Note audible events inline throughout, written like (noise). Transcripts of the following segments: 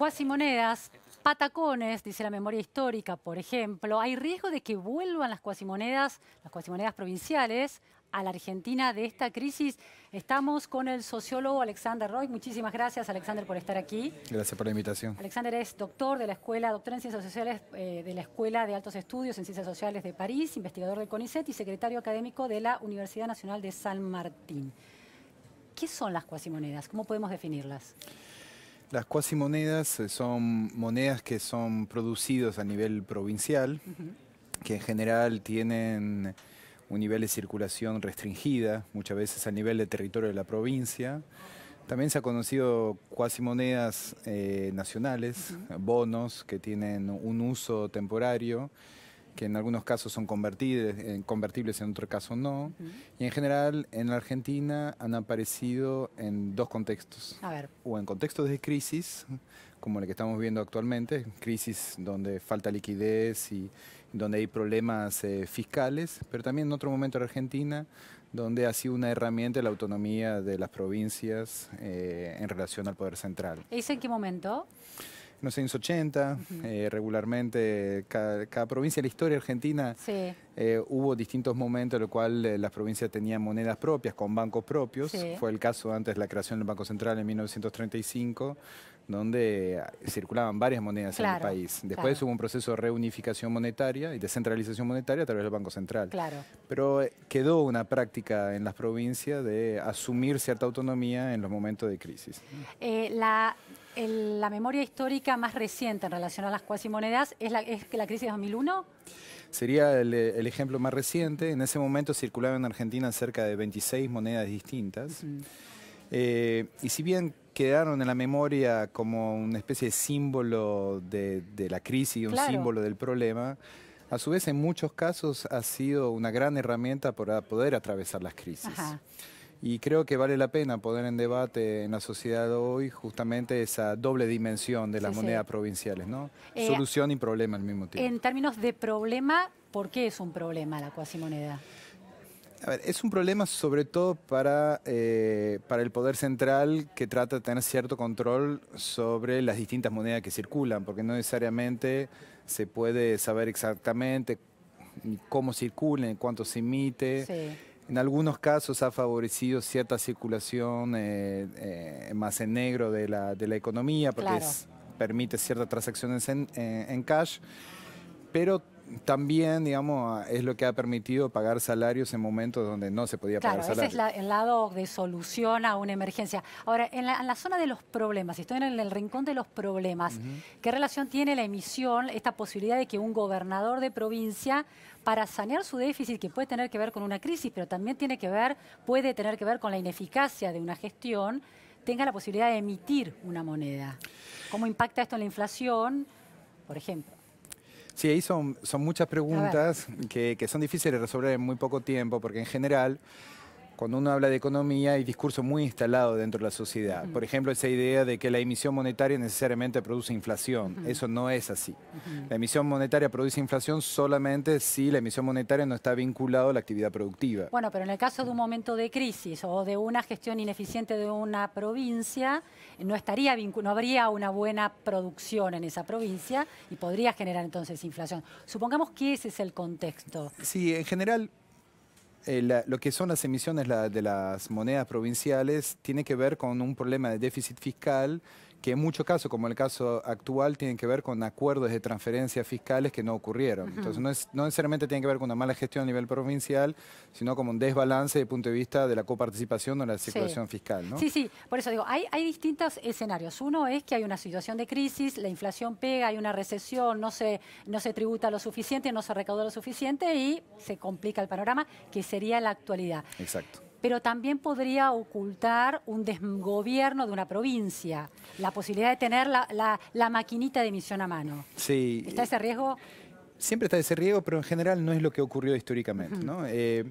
cuasimonedas, patacones, dice la memoria histórica, por ejemplo, hay riesgo de que vuelvan las cuasimonedas, las cuasimonedas provinciales, a la Argentina de esta crisis. Estamos con el sociólogo Alexander Roy. Muchísimas gracias, Alexander, por estar aquí. Gracias por la invitación. Alexander es doctor de la Escuela, doctor en Ciencias Sociales eh, de la Escuela de Altos Estudios en Ciencias Sociales de París, investigador del CONICET y secretario académico de la Universidad Nacional de San Martín. ¿Qué son las cuasimonedas? ¿Cómo podemos definirlas? Las cuasimonedas eh, son monedas que son producidas a nivel provincial, que en general tienen un nivel de circulación restringida, muchas veces a nivel de territorio de la provincia. También se ha conocido cuasimonedas eh, nacionales, bonos que tienen un uso temporario que en algunos casos son convertibles, convertibles en otro caso no. Y en general, en la Argentina han aparecido en dos contextos. A ver. O en contextos de crisis, como el que estamos viendo actualmente, crisis donde falta liquidez y donde hay problemas eh, fiscales, pero también en otro momento en Argentina, donde ha sido una herramienta la autonomía de las provincias eh, en relación al poder central. ¿Es en qué momento? en los años regularmente cada, provincia de la historia argentina eh, hubo distintos momentos en los cuales eh, las provincias tenían monedas propias, con bancos propios. Fue el caso antes de la creación del Banco Central en 1935, donde eh, circulaban varias monedas en el país. Después hubo un proceso de reunificación monetaria y descentralización monetaria a través del Banco Central. Pero quedó una práctica en las provincias de asumir cierta autonomía en los momentos de crisis. la la memoria histórica más reciente en relación a las cuasimonedas es la, es la crisis de 2001? Sería el, ejemplo más reciente. En ese momento circulaban en Argentina cerca de 26 monedas distintas. Eh, y si bien quedaron en la memoria como una especie de símbolo de, la crisis, un símbolo del problema, a su vez en muchos casos ha sido una gran herramienta para poder atravesar las crisis. Y creo que vale la pena poner en debate en la sociedad hoy justamente esa doble dimensión de las monedas provinciales, ¿no? Eh, Solución y problema al mismo tiempo. En términos de problema, ¿por qué es un problema la cuasimoneda? A ver, es un problema sobre todo para, eh, para el poder central que trata de tener cierto control sobre las distintas monedas que circulan, porque no necesariamente se puede saber exactamente cómo circulan, cuánto se emite. Sí en algunos casos ha favorecido cierta circulación eh, eh, más en negro de la, economía, porque permite ciertas transacciones en, en cash, pero también, digamos, es lo que ha permitido pagar salarios en momentos donde no se podía pagar salarios. Claro, ese es el lado de solución a una emergencia. Ahora, en la, zona de los problemas, estoy en el, rincón de los problemas, ¿qué relación tiene la emisión, esta posibilidad de que un gobernador de provincia, para sanear su déficit, que puede tener que ver con una crisis, pero también tiene que ver, puede tener que ver con la ineficacia de una gestión, tenga la posibilidad de emitir una moneda? ¿Cómo impacta esto en la inflación, por ejemplo? Sí, ahí son, son muchas preguntas que, que son difíciles de resolver en muy poco tiempo, porque en general cuando uno habla de economía hay discurso muy instalado dentro de la sociedad. Por ejemplo, esa idea de que la emisión monetaria necesariamente produce inflación. Eso no es así. La emisión monetaria produce inflación solamente si la emisión monetaria no está vinculada a la actividad productiva. Bueno, pero en el caso de un momento de crisis o de una gestión ineficiente de una provincia, no, estaría no habría una buena producción en esa provincia y podría generar entonces inflación. Supongamos que ese es el contexto. Sí, en general eh, lo que son las emisiones de las monedas provinciales tiene que ver con un problema de déficit fiscal que en muchos casos, como el caso actual, tienen que ver con acuerdos de transferencias fiscales que no ocurrieron. Entonces, no, es, no necesariamente tiene que ver con una mala gestión a nivel provincial, sino como un desbalance de punto de vista de la coparticipación o la circulación fiscal. ¿no? Sí, sí, por eso digo, hay, hay distintos escenarios. Uno es que hay una situación de crisis, la inflación pega, hay una recesión, no se, no se tributa lo suficiente, no se recauda lo suficiente y se complica el panorama, que sería la actualidad. Exacto pero también podría ocultar un desgobierno de una provincia, la posibilidad de tener la, maquinita de emisión a mano. Sí. ¿Está ese riesgo? Siempre está ese riesgo, pero en general no es lo que ocurrió históricamente. Eh,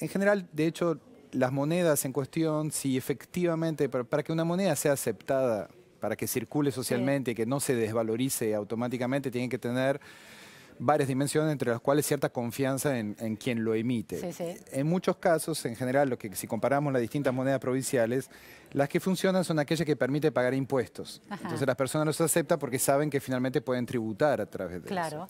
en general, de hecho, las monedas en cuestión, si efectivamente, para, que una moneda sea aceptada, para que circule socialmente y que no se desvalorice automáticamente, tienen que tener varias dimensiones, entre las cuales cierta confianza en, quien lo emite. En muchos casos, en general, lo que, si comparamos las distintas monedas provinciales, las que funcionan son aquellas que permiten pagar impuestos. Entonces las personas los aceptan porque saben que finalmente pueden tributar a través de eso.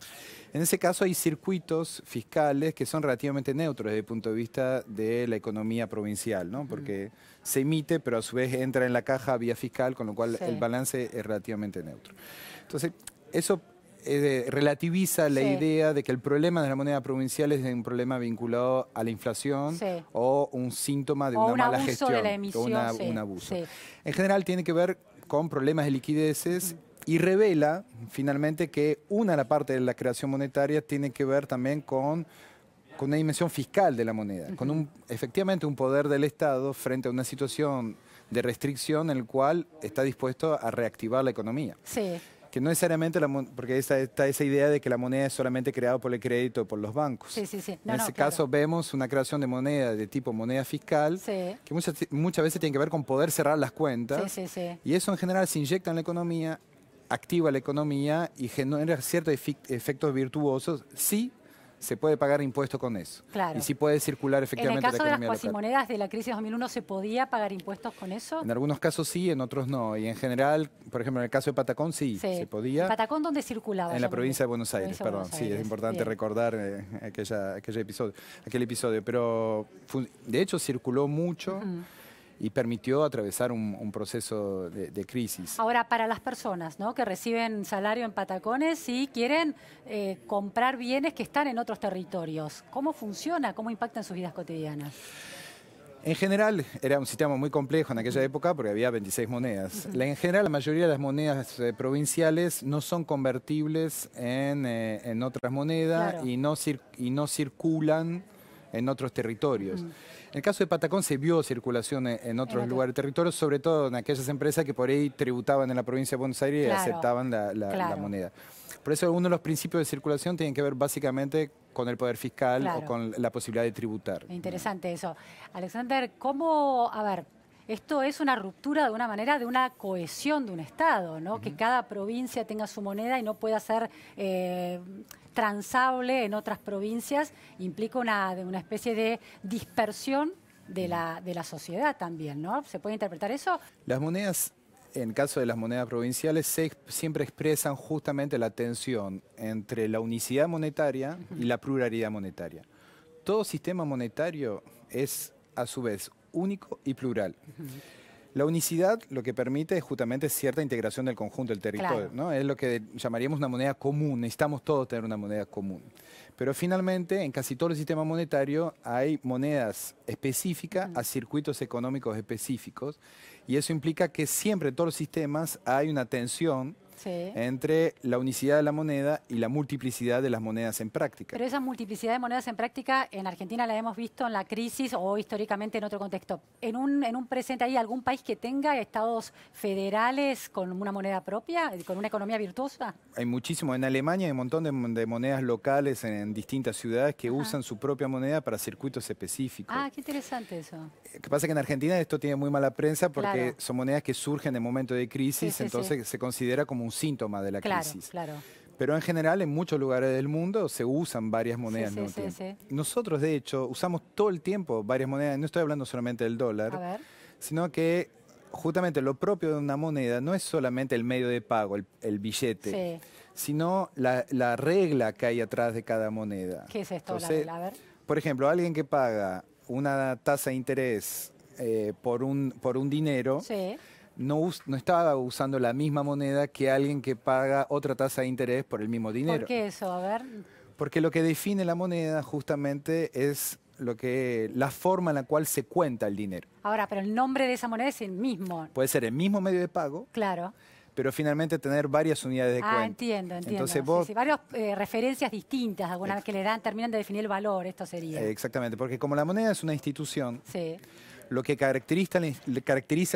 En ese caso hay circuitos fiscales que son relativamente neutros desde el punto de vista de la economía provincial, Porque se emite, pero a su vez entra en la caja vía fiscal, con lo cual el balance es relativamente neutro. Entonces, eso eh, relativiza la idea de que el problema de la moneda provincial es un problema vinculado a la inflación o un síntoma de o una un mala gestión. De la emisión, o un abuso. En general tiene que ver con problemas de liquideces y revela finalmente que una la parte de la creación monetaria tiene que ver también con con una dimensión fiscal de la moneda, con un, efectivamente un poder del Estado frente a una situación de restricción en el cual está dispuesto a reactivar la economía. Sí que no necesariamente, la porque está, esa idea de que la moneda es solamente creada por el crédito por los bancos. Sí, sí, sí. en ese caso vemos una creación de moneda de tipo moneda fiscal, que muchas, muchas veces tiene que ver con poder cerrar las cuentas. y eso en general se inyecta en la economía, activa la economía y genera ciertos efectos virtuosos Sí se puede pagar impuestos con eso. Claro. Y si puede circular efectivamente la economía En el caso de las de la crisis 2001, ¿se podía pagar impuestos con eso? En algunos casos sí, en otros no. Y en general, por ejemplo, en el caso de Patacón sí, se podía. ¿Patacón dónde circulaba? En la provincia de Buenos Aires, perdón. Sí, es importante recordar eh, episodio, aquel episodio. Pero de hecho circuló mucho y permitió atravesar un, proceso de, crisis. Ahora, para las personas que reciben salario en Patacones y quieren eh, comprar bienes que están en otros territorios, ¿cómo funciona? ¿Cómo impacta en sus vidas cotidianas? En general, era un sistema muy complejo en aquella época porque había 26 monedas. En general, la mayoría de las monedas eh, provinciales no son convertibles en, eh, otras monedas y, no y no circulan en otros territorios. En el caso de Patacón se vio circulación e-, en otros lugares lugares, territorios, sobre todo en aquellas empresas que por ahí tributaban en la provincia de Buenos Aires y aceptaban la, moneda. Por eso uno de los principios de circulación tiene que ver básicamente con el poder fiscal o con la posibilidad de tributar. Interesante eso. Alexander, ¿cómo, a ver, esto es una ruptura de una manera de una cohesión de un Estado, ¿no? Que cada provincia tenga su moneda y no pueda ser eh, transable en otras provincias, implica una, especie de dispersión de la, sociedad también, ¿no? ¿Se puede interpretar eso? Las monedas en caso de las monedas provinciales, siempre expresan justamente la tensión entre la unicidad monetaria y la pluralidad monetaria. Todo sistema monetario es, a su vez, único y plural. La unicidad lo que permite es justamente cierta integración del conjunto del territorio, ¿no? Es lo que llamaríamos una moneda común, necesitamos todos tener una moneda común. Pero finalmente, en casi todo el sistema monetario hay monedas específicas a circuitos económicos específicos y eso implica que siempre en todos los sistemas hay una tensión entre la unicidad de la moneda y la multiplicidad de las monedas en práctica. Pero esa multiplicidad de monedas en práctica en Argentina la hemos visto en la crisis o históricamente en otro contexto. En un, presente hay algún país que tenga estados federales con una moneda propia, con una economía virtuosa. Hay muchísimo. En Alemania hay un montón de, monedas locales en, distintas ciudades que usan su propia moneda para circuitos específicos. Ah, qué interesante eso. Eh, que pasa que en Argentina esto tiene muy mala prensa porque son monedas que surgen en momento de crisis, entonces se considera como un síntoma de la crisis. Claro. Pero en general en muchos lugares del mundo se usan varias monedas. Nosotros, de hecho, usamos todo el tiempo varias monedas. No estoy hablando solamente del dólar, sino que justamente lo propio de una moneda no es solamente el medio de pago, el, billete, sino la, regla que hay atrás de cada moneda. ¿Qué es esto? Por ejemplo, alguien que paga una tasa de interés eh, por, un, por un dinero, sí no, estaba usando la misma moneda que alguien que paga otra tasa de interés por el mismo dinero. ¿Por qué eso? A ver. Porque lo que define la moneda justamente es lo que la forma en la cual se cuenta el dinero. Ahora, pero el nombre de esa moneda es el mismo. Puede ser el mismo medio de pago. Claro. Pero finalmente tener varias unidades de ah, cuenta. Ah, entiendo, entiendo. Entonces vos... varias eh, referencias distintas algunas que le dan, terminan de definir el valor, esto sería. exactamente, porque como la moneda es una institución, sí lo que caracteriza,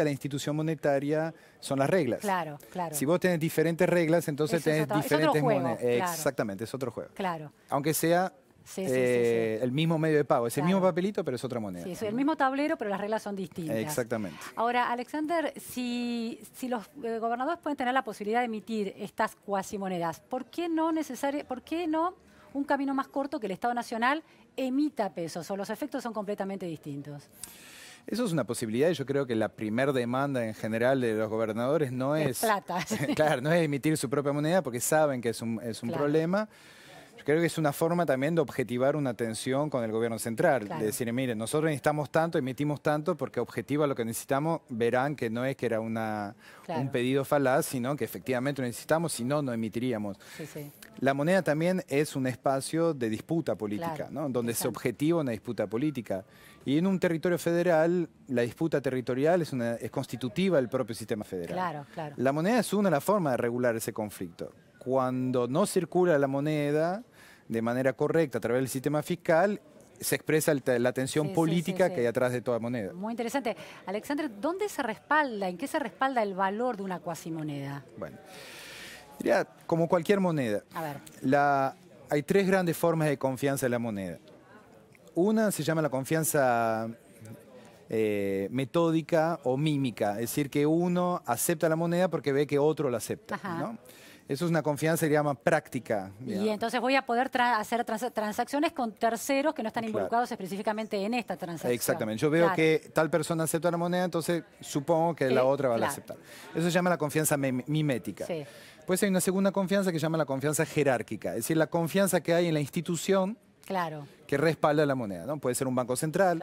a la institución monetaria son las reglas. Claro, claro. Si vos tenés diferentes reglas, entonces tenés diferentes monedas. Exactamente, es otro juego. Claro. Aunque sea eh, el mismo medio de pago. Es el mismo papelito, pero es otra moneda. Sí, es el mismo tablero, pero las reglas son distintas. Exactamente. Ahora, Alexander, si, los eh, gobernadores pueden tener la posibilidad de emitir estas cuasimonedas, ¿por qué no necesario, por qué no un camino más corto que el Estado Nacional emita pesos? O los efectos son completamente distintos. Eso es una posibilidad y yo creo que la primer demanda en general de los gobernadores no es... plata. (laughs) claro, no es emitir su propia moneda porque saben que es un, es un problema. Yo creo que es una forma también de objetivar una tensión con el gobierno central. De decir, miren, nosotros necesitamos tanto, emitimos tanto, porque objetiva lo que necesitamos, verán que no es que era una, un pedido falaz, sino que efectivamente lo necesitamos, si no, no emitiríamos. La moneda también es un espacio de disputa política, ¿no? donde se objetiva una disputa política. Y en un territorio federal, la disputa territorial es, constitutiva del propio sistema federal. Claro, claro. La moneda es una de las formas de regular ese conflicto. Cuando no circula la moneda de manera correcta a través del sistema fiscal, se expresa la tensión política que hay atrás de toda moneda. Muy interesante. Alexandre, ¿dónde se respalda, en qué se respalda el valor de una cuasimoneda? Bueno, diría, como cualquier moneda. hay tres grandes formas de confianza en la moneda. Una se llama la confianza eh, metódica o mímica, es decir, que uno acepta la moneda porque ve que otro la acepta. Eso es una confianza que se llama práctica. Y entonces voy a poder hacer transacciones con terceros que no están involucrados específicamente en esta transacción. Exactamente. Yo veo que tal persona acepta la moneda, entonces supongo que la eh, otra va a a aceptar. Eso se llama la confianza mimética. Pues hay una segunda confianza que se llama la confianza jerárquica, es decir, la confianza que hay en la institución claro. que respalda la moneda. ¿no? Puede ser un banco central,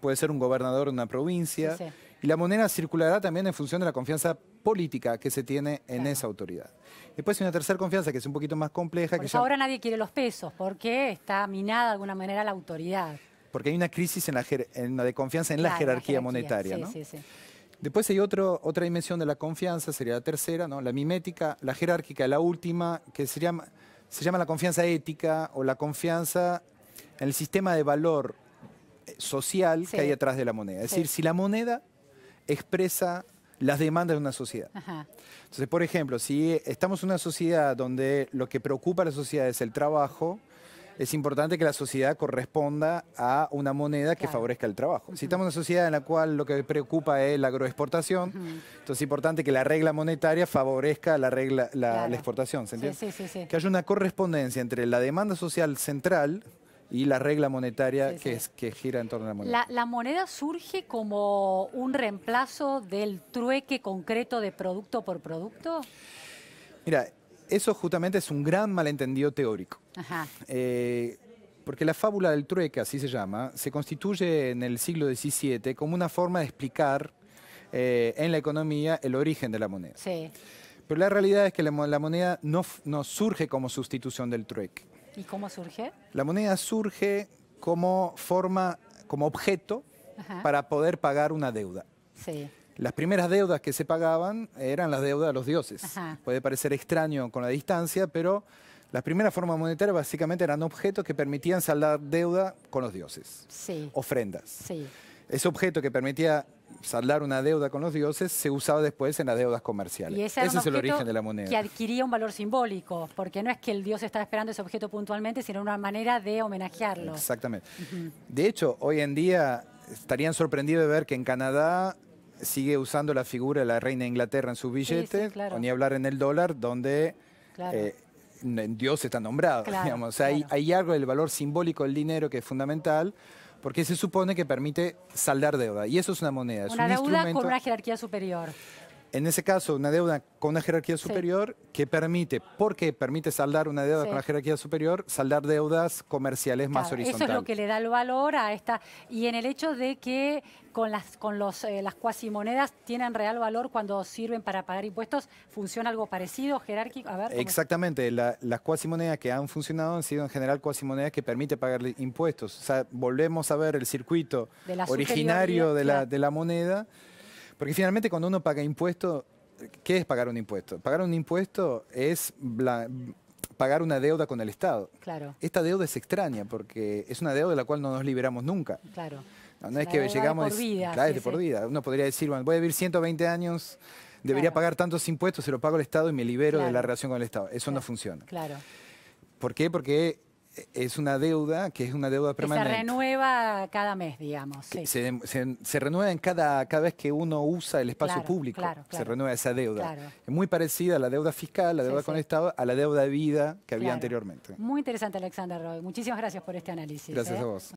puede ser un gobernador de una provincia. Y la moneda circulará también en función de la confianza política que se tiene en esa autoridad. Después hay una tercera confianza que es un poquito más compleja. ahora nadie quiere los pesos, porque está minada de alguna manera la autoridad. Porque hay una crisis en la de confianza en la, jerarquía monetaria. sí, sí. Después hay otra dimensión de la confianza, sería la tercera, ¿no? la mimética, la jerárquica, la última, que sería se llama la confianza ética o la confianza en el sistema de valor eh, social que hay detrás de la moneda. Es decir, si la moneda expresa las demandas de una sociedad. Entonces, por ejemplo, si estamos en una sociedad donde lo que preocupa a la sociedad es el trabajo, es importante que la sociedad corresponda a una moneda que favorezca el trabajo. Si estamos en una sociedad en la cual lo que preocupa es la agroexportación, entonces es importante que la regla monetaria favorezca la regla la, exportación, que haya una correspondencia entre la demanda social central y la regla monetaria que, gira en torno a la moneda. la moneda surge como un reemplazo del trueque concreto de producto por producto. Mira, eso justamente es un gran malentendido teórico. Eh, porque la fábula del trueque, así se llama, se constituye en el siglo XVII como una forma de explicar eh, en la economía el origen de la moneda. Sí. Pero la realidad es que la, moneda no, surge como sustitución del trueque. ¿Y cómo surge? La moneda surge como forma, como objeto para poder pagar una deuda. Sí. Las primeras deudas que se pagaban eran las deudas de los dioses. Puede parecer extraño con la distancia, pero las primeras formas monetarias básicamente eran objetos que permitían saldar deuda con los dioses. Sí. Ofrendas. Sí. Ese objeto que permitía saldar una deuda con los dioses se usaba después en las deudas comerciales. ese, es el origen de la moneda. Que adquiría un valor simbólico, porque no es que el dios estaba esperando ese objeto puntualmente, sino una manera de homenajearlo. Exactamente. De hecho, hoy en día estarían sorprendidos de ver que en Canadá sigue usando la figura de la reina de Inglaterra en su billete, ni hablar en el dólar, donde eh, Dios está nombrado. hay, algo del valor simbólico del dinero que es fundamental, porque se supone que permite saldar deuda. Y eso es una moneda. Una es deuda instrumento... con una jerarquía superior. En ese caso, una deuda con una jerarquía superior que permite, porque permite saldar una deuda con una jerarquía superior, saldar deudas comerciales más horizontales. Eso es lo que le da el valor a esta. Y en el hecho de que con las con los, eh, las cuasimonedas tienen real valor cuando sirven para pagar impuestos, ¿funciona algo parecido, jerárquico? Exactamente. las cuasimonedas que han funcionado han sido en general cuasimonedas que permite pagar impuestos. O sea, volvemos a ver el circuito originario de la, de la moneda. Porque finalmente cuando uno paga impuesto, ¿qué es pagar un impuesto? Pagar un impuesto es pagar una deuda con el Estado. Claro. Esta deuda es extraña porque es una deuda de la cual no nos liberamos nunca. Claro. No, es que llegamos... De por vida. de por vida. Uno podría decir, bueno, voy a vivir 120 años, debería pagar tantos impuestos, se lo pago al Estado y me libero de la relación con el Estado. Eso no funciona. Claro. ¿Por qué? Porque es una deuda que es una deuda permanente. se renueva cada mes, digamos. Se, renueva en cada, cada vez que uno usa el espacio público. Se renueva esa deuda. Es muy parecida a la deuda fiscal, la deuda con el Estado, a la deuda de vida que había anteriormente. Muy interesante, Alexander Roy. Muchísimas gracias por este análisis. Gracias ¿eh? a vos.